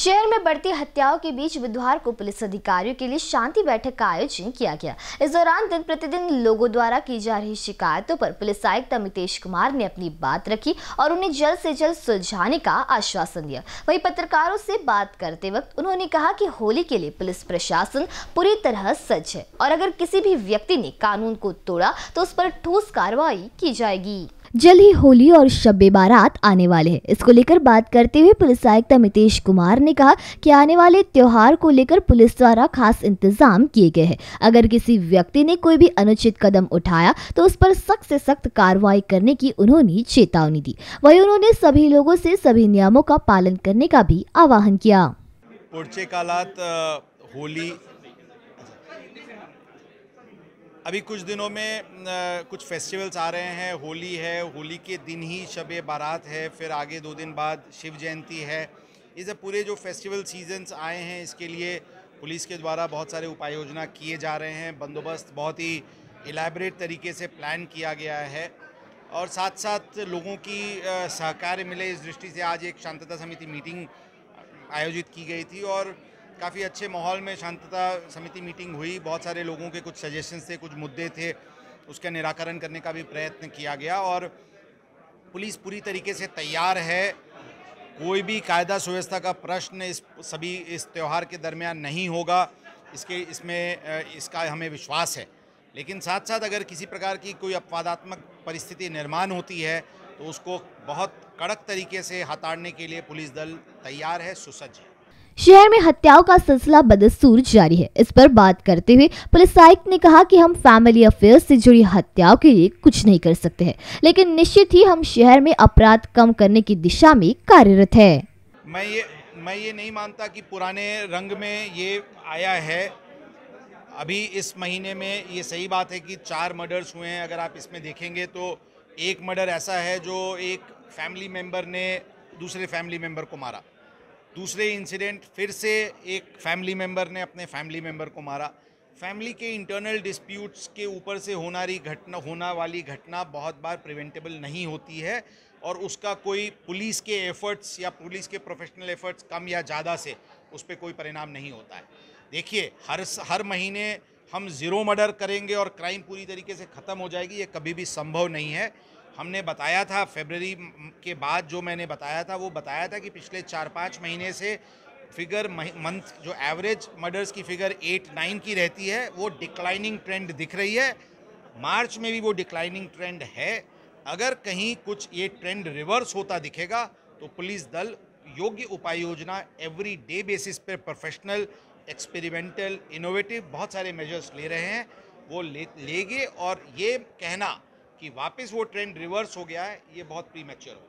शहर में बढ़ती हत्याओं के बीच बुधवार को पुलिस अधिकारियों के लिए शांति बैठक का आयोजन किया गया इस दौरान दिन प्रतिदिन लोगों द्वारा की जा रही शिकायतों पर पुलिस आयुक्त अमितेश कुमार ने अपनी बात रखी और उन्हें जल्द से जल्द सुलझाने का आश्वासन दिया वहीं पत्रकारों से बात करते वक्त उन्होंने कहा कि होली के लिए पुलिस प्रशासन पूरी तरह सच है और अगर किसी भी व्यक्ति ने कानून को तोड़ा तो उस पर ठोस कार्रवाई की जाएगी जल्द ही होली और शब्बे बारात आने वाले हैं इसको लेकर बात करते हुए पुलिस आयुक्त अमितेश कुमार ने कहा कि आने वाले त्यौहार को लेकर पुलिस द्वारा खास इंतजाम किए गए हैं अगर किसी व्यक्ति ने कोई भी अनुचित कदम उठाया तो उस पर सख्त से सख्त कार्रवाई करने की उन्होंने चेतावनी दी वही उन्होंने सभी लोगों से सभी नियमों का पालन करने का भी आह्वान किया होली अभी कुछ दिनों में कुछ फेस्टिवल्स आ रहे हैं होली है होली के दिन ही शब बारात है फिर आगे दो दिन बाद शिव जयंती है ये सब पूरे जो फेस्टिवल सीजन्स आए हैं इसके लिए पुलिस के द्वारा बहुत सारे उपाय योजना किए जा रहे हैं बंदोबस्त बहुत ही इलेबरेट तरीके से प्लान किया गया है और साथ साथ लोगों की सहकार मिले इस दृष्टि से आज एक शांतता समिति मीटिंग आयोजित की गई थी और काफ़ी अच्छे माहौल में शांतता समिति मीटिंग हुई बहुत सारे लोगों के कुछ सजेशंस थे कुछ मुद्दे थे उसका निराकरण करने का भी प्रयत्न किया गया और पुलिस पूरी तरीके से तैयार है कोई भी कायदा सुव्यवस्था का प्रश्न इस सभी इस त्यौहार के दरमियान नहीं होगा इसके इसमें इसका हमें विश्वास है लेकिन साथ साथ अगर किसी प्रकार की कोई अपवादात्मक परिस्थिति निर्माण होती है तो उसको बहुत कड़क तरीके से हताड़ने के लिए पुलिस दल तैयार है सुसज्ज है शहर में हत्याओं का सिलसिला बदस्तूर जारी है इस पर बात करते हुए पुलिस आयुक्त ने कहा कि हम फैमिली अफेयर से जुड़ी हत्याओं के लिए कुछ नहीं कर सकते हैं लेकिन निश्चित ही हम शहर में अपराध कम करने की दिशा में कार्यरत है मैं ये मैं ये नहीं मानता कि पुराने रंग में ये आया है अभी इस महीने में ये सही बात है कि चार मर्डर्स हुए हैं अगर आप इसमें देखेंगे तो एक मर्डर ऐसा है जो एक फैमिली मेंबर ने दूसरे फैमिली मेंबर को मारा दूसरे इंसिडेंट फिर से एक फैमिली मेम्बर ने अपने फैमिली मेम्बर को मारा फैमिली के इंटरनल डिस्प्यूट्स के ऊपर से होना रही घटना होना वाली घटना बहुत बार प्रिवेंटेबल नहीं होती है और उसका कोई पुलिस के एफर्ट्स या पुलिस के प्रोफेशनल एफर्ट्स कम या ज़्यादा से उस पर कोई परिणाम नहीं होता है देखिए हर हर महीने हम ज़ीरो मर्डर करेंगे और क्राइम पूरी तरीके से ख़त्म हो जाएगी ये कभी भी संभव नहीं है हमने बताया था फेबररी के बाद जो मैंने बताया था वो बताया था कि पिछले चार पाँच महीने से फिगर मंथ जो एवरेज मर्डर्स की फिगर एट नाइन की रहती है वो डिक्लाइनिंग ट्रेंड दिख रही है मार्च में भी वो डिक्लाइनिंग ट्रेंड है अगर कहीं कुछ ये ट्रेंड रिवर्स होता दिखेगा तो पुलिस दल योग्य उपाय योजना एवरी डे बेसिस पर प्रोफेशनल एक्सपेरिमेंटल इनोवेटिव बहुत सारे मेजर्स ले रहे हैं वो ले लेंगे और ये कहना कि वापस वो ट्रेंड रिवर्स हो गया है ये बहुत प्रीमेच्योर होगा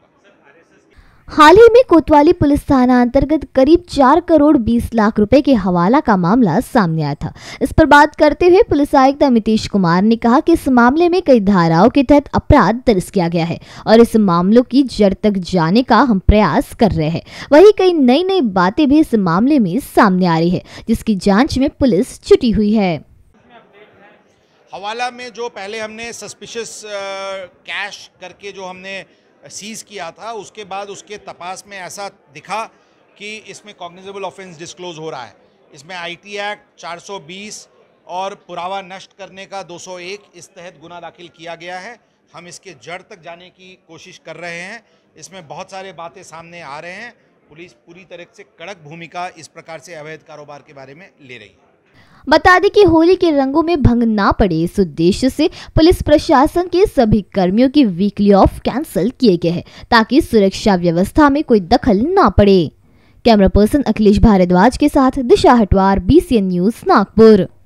हाल ही में कोतवाली पुलिस थाना अंतर्गत करीब चार करोड़ बीस लाख रुपए के हवाला का मामला सामने आया था इस पर बात करते हुए पुलिस आयुक्त अमितेश कुमार ने कहा कि इस मामले में कई धाराओं के तहत अपराध दर्ज किया गया है और इस मामलों की जड़ तक जाने का हम प्रयास कर रहे हैं वही कई नई नई बातें भी इस मामले में सामने आ रही है जिसकी जाँच में पुलिस छुटी हुई है हवाला में जो पहले हमने सस्पिशियस कैश करके जो हमने सीज़ किया था उसके बाद उसके तपास में ऐसा दिखा कि इसमें कॉग्निजेबल ऑफेंस डिस्क्लोज हो रहा है इसमें आईटी एक्ट 420 और पुरावा नष्ट करने का 201 इस तहत गुना दाखिल किया गया है हम इसके जड़ तक जाने की कोशिश कर रहे हैं इसमें बहुत सारे बातें सामने आ रहे हैं पुलिस पूरी तरह से कड़क भूमिका इस प्रकार से अवैध कारोबार के बारे में ले रही है बता दें कि होली के रंगों में भंग ना पड़े इस उद्देश्य से पुलिस प्रशासन के सभी कर्मियों की वीकली ऑफ कैंसिल किए गए हैं ताकि सुरक्षा व्यवस्था में कोई दखल ना पड़े कैमरा पर्सन अखिलेश भारद्वाज के साथ दिशा हटवार बीसीएन न्यूज नागपुर